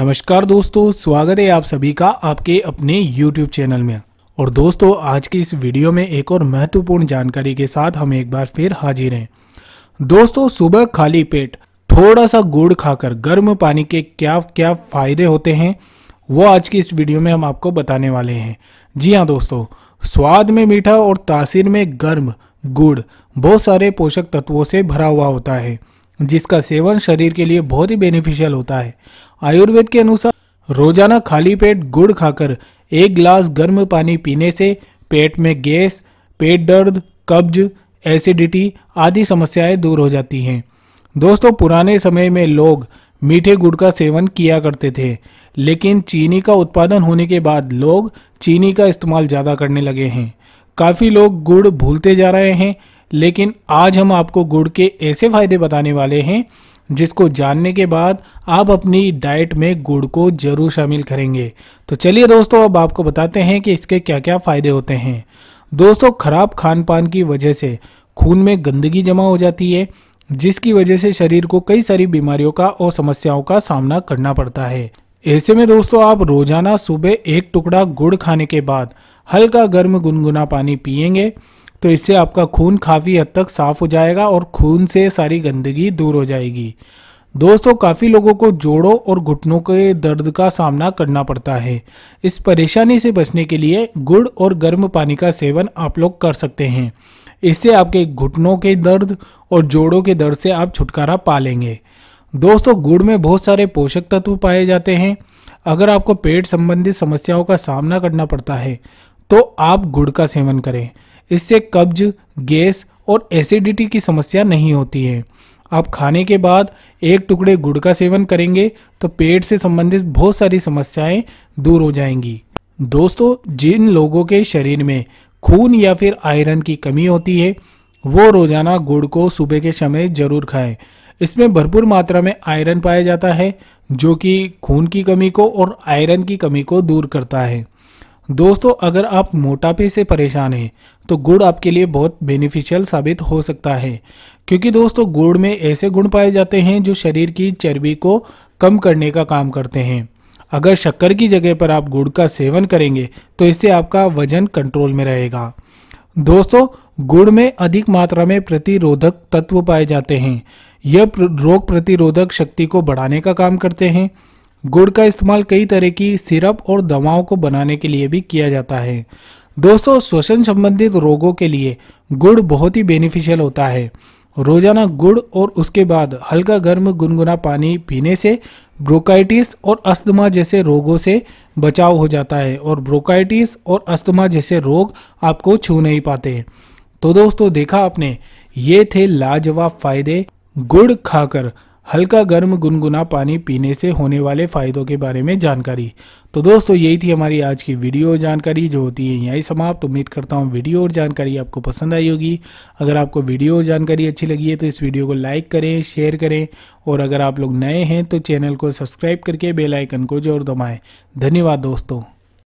नमस्कार दोस्तों स्वागत है आप सभी का आपके अपने YouTube चैनल में और दोस्तों आज की इस वीडियो में एक और महत्वपूर्ण जानकारी के साथ हम एक बार फिर हाजिर हैं दोस्तों सुबह खाली पेट थोड़ा सा गुड़ खाकर गर्म पानी के क्या क्या फ़ायदे होते हैं वो आज की इस वीडियो में हम आपको बताने वाले हैं जी हाँ दोस्तों स्वाद में मीठा और तासीर में गर्म गुड़ बहुत सारे पोषक तत्वों से भरा हुआ होता है जिसका सेवन शरीर के लिए बहुत ही बेनिफिशियल होता है आयुर्वेद के अनुसार रोजाना खाली पेट गुड़ खाकर एक गिलास गर्म पानी पीने से पेट में गैस पेट दर्द कब्ज एसिडिटी आदि समस्याएं दूर हो जाती हैं दोस्तों पुराने समय में लोग मीठे गुड़ का सेवन किया करते थे लेकिन चीनी का उत्पादन होने के बाद लोग चीनी का इस्तेमाल ज़्यादा करने लगे हैं काफ़ी लोग गुड़ भूलते जा रहे हैं लेकिन आज हम आपको गुड़ के ऐसे फ़ायदे बताने वाले हैं जिसको जानने के बाद आप अपनी डाइट में गुड़ को ज़रूर शामिल करेंगे तो चलिए दोस्तों अब आपको बताते हैं कि इसके क्या क्या फ़ायदे होते हैं दोस्तों खराब खान पान की वजह से खून में गंदगी जमा हो जाती है जिसकी वजह से शरीर को कई सारी बीमारियों का और समस्याओं का सामना करना पड़ता है ऐसे में दोस्तों आप रोजाना सुबह एक टुकड़ा गुड़ खाने के बाद हल्का गर्म गुनगुना पानी पियेंगे तो इससे आपका खून काफ़ी हद तक साफ़ हो जाएगा और खून से सारी गंदगी दूर हो जाएगी दोस्तों काफ़ी लोगों को जोड़ों और घुटनों के दर्द का सामना करना पड़ता है इस परेशानी से बचने के लिए गुड़ और गर्म पानी का सेवन आप लोग कर सकते हैं इससे आपके घुटनों के दर्द और जोड़ों के दर्द से आप छुटकारा पा लेंगे दोस्तों गुड़ में बहुत सारे पोषक तत्व पाए जाते हैं अगर आपको पेट संबंधित समस्याओं का सामना करना पड़ता है तो आप गुड़ का सेवन करें इससे कब्ज गैस और एसिडिटी की समस्या नहीं होती है आप खाने के बाद एक टुकड़े गुड़ का सेवन करेंगे तो पेट से संबंधित बहुत सारी समस्याएं दूर हो जाएंगी दोस्तों जिन लोगों के शरीर में खून या फिर आयरन की कमी होती है वो रोज़ाना गुड़ को सुबह के समय ज़रूर खाएं इसमें भरपूर मात्रा में आयरन पाया जाता है जो कि खून की कमी को और आयरन की कमी को दूर करता है दोस्तों अगर आप मोटापे से परेशान हैं तो गुड़ आपके लिए बहुत बेनिफिशियल साबित हो सकता है क्योंकि दोस्तों गुड़ में ऐसे गुण पाए जाते हैं जो शरीर की चर्बी को कम करने का काम करते हैं अगर शक्कर की जगह पर आप गुड़ का सेवन करेंगे तो इससे आपका वजन कंट्रोल में रहेगा दोस्तों गुड़ में अधिक मात्रा में प्रतिरोधक तत्व पाए जाते हैं यह रोग प्रतिरोधक शक्ति को बढ़ाने का काम करते हैं गुड़ का इस्तेमाल कई तरह की सिरप और दवाओं को बनाने के लिए भी किया जाता है दोस्तों श्वसन संबंधित रोगों के लिए गुड़ बहुत ही बेनिफिशियल होता है रोजाना गुड़ और उसके बाद हल्का गर्म गुनगुना पानी पीने से ब्रोकाइटिस और अस्थमा जैसे रोगों से बचाव हो जाता है और ब्रोकाइटिस और अस्थमा जैसे रोग आपको छू नहीं पाते तो दोस्तों देखा आपने ये थे लाजवाब फायदे गुड़ खाकर हल्का गर्म गुनगुना पानी पीने से होने वाले फ़ायदों के बारे में जानकारी तो दोस्तों यही थी हमारी आज की वीडियो और जानकारी जो होती है यही समाप्त उम्मीद करता हूँ वीडियो और जानकारी आपको पसंद आई होगी अगर आपको वीडियो और जानकारी अच्छी लगी है तो इस वीडियो को लाइक करें शेयर करें और अगर आप लोग नए हैं तो चैनल को सब्सक्राइब करके बेलाइकन को ज़ोर दबाएँ धन्यवाद दोस्तों